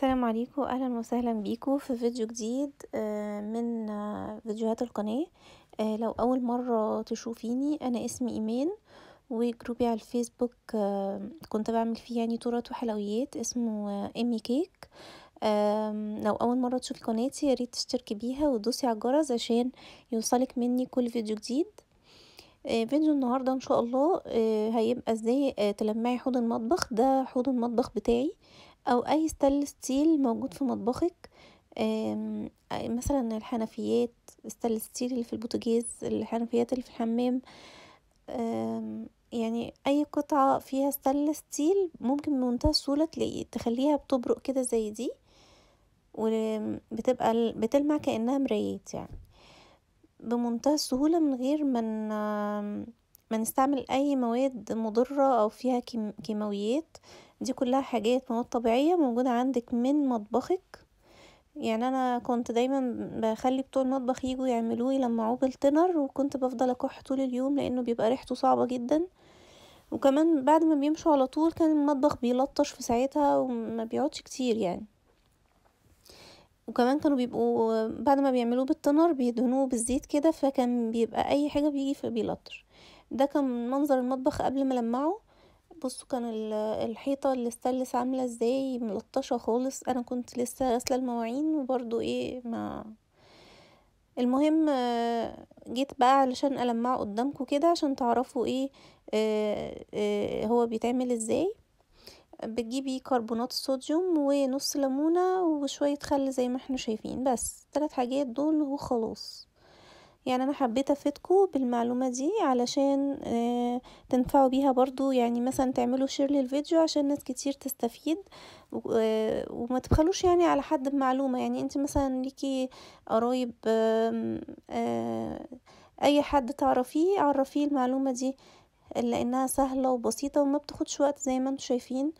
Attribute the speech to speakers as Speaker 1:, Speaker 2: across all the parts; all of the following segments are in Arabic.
Speaker 1: السلام عليكم اهلا وسهلا بيكم في فيديو جديد آه، من آه، فيديوهات القناة آه، لو اول مرة تشوفيني انا اسمي ايمان وجروبي على الفيسبوك كنت بعمل فيه يعني تورت وحلويات اسمه امي كيك لو اول مره تشوفي قناتي يا ريت تشتركي بيها وتدوسي على الجرس عشان يوصلك مني كل فيديو جديد فيديو النهارده ان شاء الله هيبقى ازاي تلمعي حوض المطبخ ده حوض المطبخ بتاعي او اي ستانلس ستيل موجود في مطبخك مثلا الحنفيات ستانلس ستيل اللي في البوتاجاز الحنفيات اللي في الحمام يعني اي قطعة فيها ستانلس ستيل ممكن بمنتهى السهولة تخليها بتبرق كده زي دي وبتبقى بتلمع كأنها مرايات يعني بمنتهى السهولة من غير ما ما نستعمل اي مواد مضرة او فيها كيماويات دي كلها حاجات مواد طبيعية موجودة عندك من مطبخك يعني انا كنت دايما بخلي بتوع المطبخ يجوا يعملوه يلمعوه بالتنر وكنت بفضل اكح طول اليوم لانه بيبقى ريحته صعبة جدا وكمان بعد ما بيمشوا على طول كان المطبخ بيلطش في ساعتها وما بيقعدش كتير يعني وكمان كانوا بيبقوا بعد ما بيعملوه بالتنر بيدهنوه بالزيت كده فكان بيبقى اي حاجه بيجي فبيلطش ده كان منظر المطبخ قبل ما لمعه بصوا كان الحيطة الاستانلس عاملة ازاي ملطشة خالص انا كنت لسه غاسلة المواعين وبرضو ايه ما المهم آه، جيت بقى علشان المعه قدامكم كده عشان تعرفوا ايه آه، آه، هو بيتعمل ازاي بتجيبي كربونات الصوديوم ونص ليمونة وشوية خل زي ما احنا شايفين بس ثلاث حاجات دول وخلاص يعني انا حبيت افيدكم بالمعلومه دي علشان آه، تنفعوا بيها برضو يعني مثلا تعملوا شير للفيديو عشان ناس كتير تستفيد آه، وما تبخلوش يعني على حد بمعلومه يعني انت مثلا ليكي قرايب آه، اي حد تعرفيه عرفيه المعلومه دي لانها سهله وبسيطه وما بتاخدش وقت زي ما انتم شايفين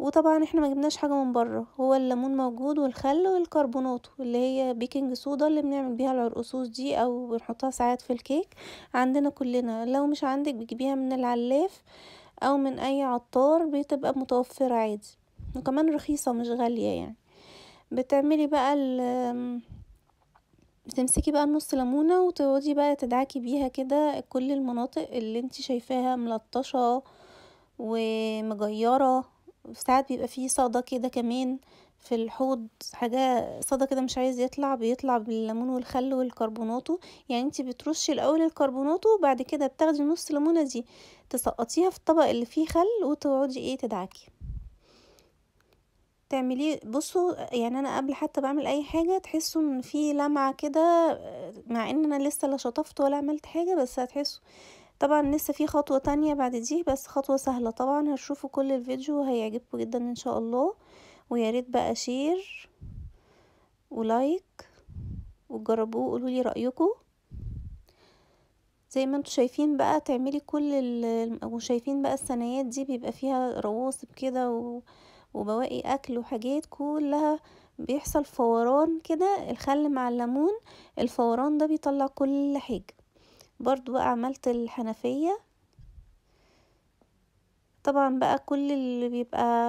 Speaker 1: وطبعا احنا ما جبناش حاجه من بره هو الليمون موجود والخل والكربونات اللي هي بيكنج صودا اللي بنعمل بيها العرقسوس دي او بنحطها ساعات في الكيك عندنا كلنا لو مش عندك بتجيبيها من العلاف او من اي عطار بتبقى متوفره عادي وكمان رخيصه مش غاليه يعني بتعملي بقى ال بتمسكي بقى النص ليمونه وتقعدي بقى تدعكي بيها كده كل المناطق اللي انت شايفاها ملطشه ومجيره ساعات بيبقى فيه صدى كده كمان في الحوض حاجة صدى كده مش عايز يطلع بيطلع بالليمون والخل والكربوناتو يعني انت بترشي الاول الكربوناتو وبعد كده بتاخدي نص ليمونة دي تسقطيها في الطبق اللي فيه خل وتقعدي ايه تدعكي تعمليه بصوا يعني انا قبل حتى بعمل اي حاجه تحسوا ان في لمعه كده مع ان انا لسه لا شطفت ولا عملت حاجه بس هتحسوا طبعا لسه في خطوة تانية بعد دي بس خطوة سهلة طبعا هتشوفوا كل الفيديو وهيعجبكم جدا ان شاء الله وياريت بقى شير ولايك وجربوه وقولولي رأيكم زي ما انتوا شايفين بقى تعملي كل ال... وشايفين بقى السنيات دي بيبقى فيها رواسب كده وبواقي اكل وحاجات كلها بيحصل فوران كده الخل مع الليمون الفوران ده بيطلع كل حاجه برضو بقى عملت الحنفية طبعا بقى كل اللي بيبقى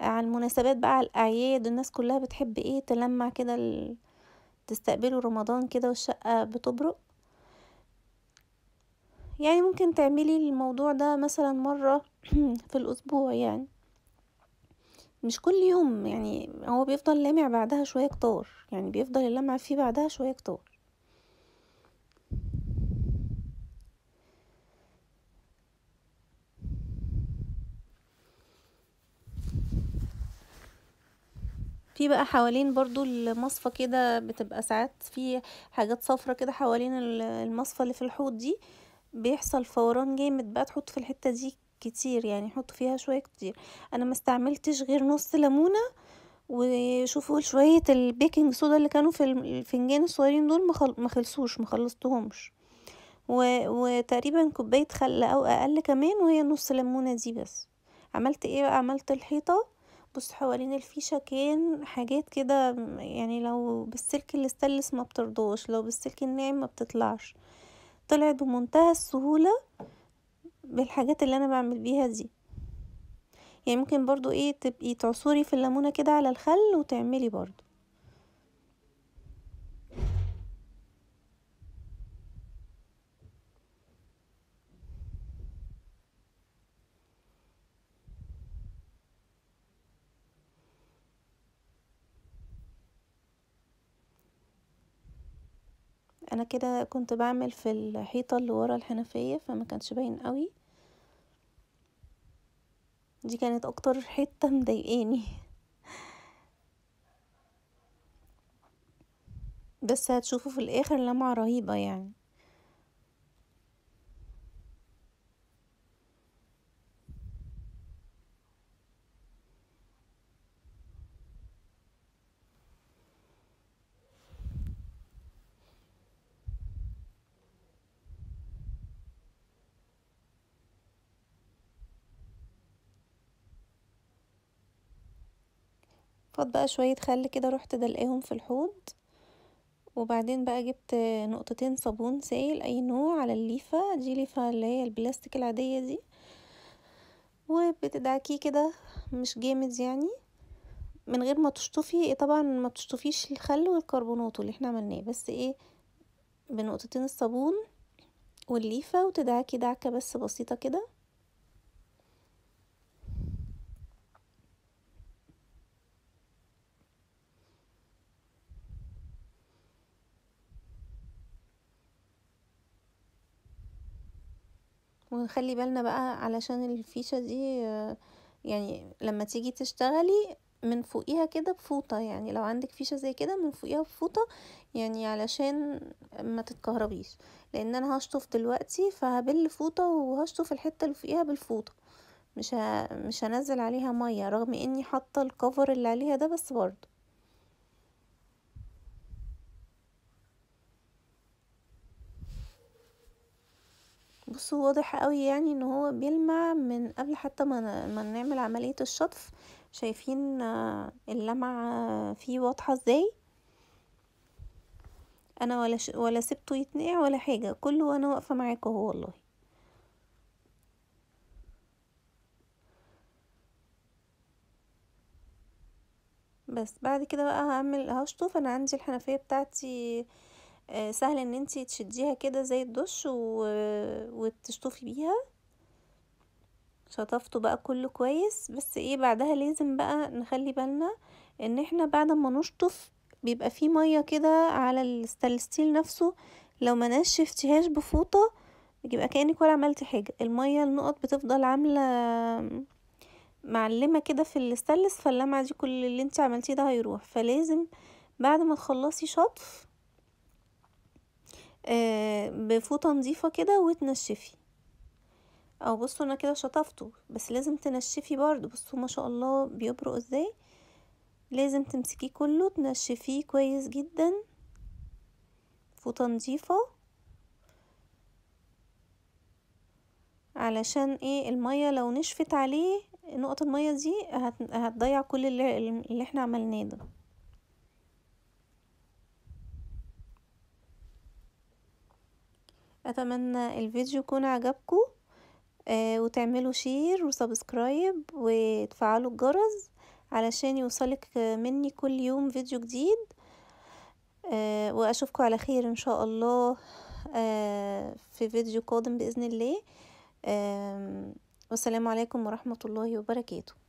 Speaker 1: على المناسبات بقى على الأعياد الناس كلها بتحب ايه تلمع كده ال... تستقبلوا رمضان كده والشقة بتبرق يعني ممكن تعملي الموضوع ده مثلا مرة في الأسبوع يعني مش كل يوم يعني هو بيفضل لامع بعدها شوية كتار يعني بيفضل اللمع فيه بعدها شوية كتار في بقى حوالين برضو المصفى كده بتبقى ساعات في حاجات صفرة كده حوالين المصفى اللي في الحوض دي بيحصل فوران جامد بقى تحط في الحتة دي كتير يعني حط فيها شوية كتير انا ما استعملتش غير نص ليمونة وشوفوا شوية البيكنج صودا اللي كانوا في الفنجان الصغيرين دول ما خلصوش ما خلصتهمش وتقريبا كوباية خل او اقل كمان وهي نص ليمونة دي بس عملت ايه بقى عملت الحيطة بص حوالين الفيشة كان حاجات كده يعني لو بالسلك الاستلس ما بترضوش لو بالسلك الناعم ما بتطلعش طلعت بمنتهى السهولة بالحاجات اللي انا بعمل بيها دي يعني ممكن برضو ايه تبقي تعصري في الليمونة كده على الخل وتعملي برضو انا كده كنت بعمل في الحيطة اللي ورا الحنفية فما كانش باين قوي دي كانت اكتر حتة مضايقاني بس هتشوفوا في الاخر لمعة رهيبة يعني خد بقى شوية خل كده رحت دلقاهم في الحوض وبعدين بقى جبت نقطتين صابون سائل اي نوع على الليفة دي ليفة اللي هي البلاستيك العادية دي وبتدعكيه كده مش جامد يعني من غير ما تشطفي إيه طبعا ما تشطفيش الخل والكربونات اللي احنا عملناه بس ايه بنقطتين الصابون والليفة وتدعكي دعكة بس بسيطة كده ونخلي بالنا بقى علشان الفيشة دي آه، يعني لما تيجي تشتغلي من فوقيها كده بفوطة يعني لو عندك فيشة زي كده من فوقيها بفوطة يعني علشان ما تتكهربيش لان انا هشطف دلوقتي فهبل فوطة وهشطف الحتة اللي فوقيها بالفوطة مش مش هنزل عليها مية رغم اني حاطة الكفر اللي عليها ده بس برضه بصوا واضح قوي يعني ان هو بيلمع من قبل حتى ما, ما نعمل عملية الشطف شايفين آه، اللمعة فيه واضحة ازاي انا ولا, ش... ولا سبته يتنقع ولا حاجة كله وانا واقفة معاكم هو والله بس بعد كده بقى هعمل هشطف انا عندي الحنفية بتاعتي آه، سهل ان انتي تشديها كده زي الدش و... وتشطفي بيها شطفته بقى كله كويس بس ايه بعدها لازم بقى نخلي بالنا ان احنا بعد ما نشطف بيبقى فيه مية كده على الستانلستيل نفسه لو ما نشفتيهاش بفوطة يبقى كأنك ولا عملتي حاجة المية النقط بتفضل عاملة معلمة كده في الستلس فاللمعة دي كل اللي انت عملتيه ده هيروح فلازم بعد ما تخلصي شطف آه، بفوطة نظيفة كده وتنشفي او بصوا انا كده شطفته بس لازم تنشفي برضو بصوا ما شاء الله بيبرق ازاي لازم تمسكيه كله تنشفيه كويس جدا فوطة نظيفة علشان ايه المية لو نشفت عليه نقط المية دي هتضيع كل اللي احنا عملناه ده اتمنى الفيديو يكون عجبكم آه وتعملوا شير وسبسكرايب وتفعلوا الجرس علشان يوصلك مني كل يوم فيديو جديد آه واشوفكم على خير ان شاء الله آه في فيديو قادم باذن الله آه والسلام عليكم ورحمه الله وبركاته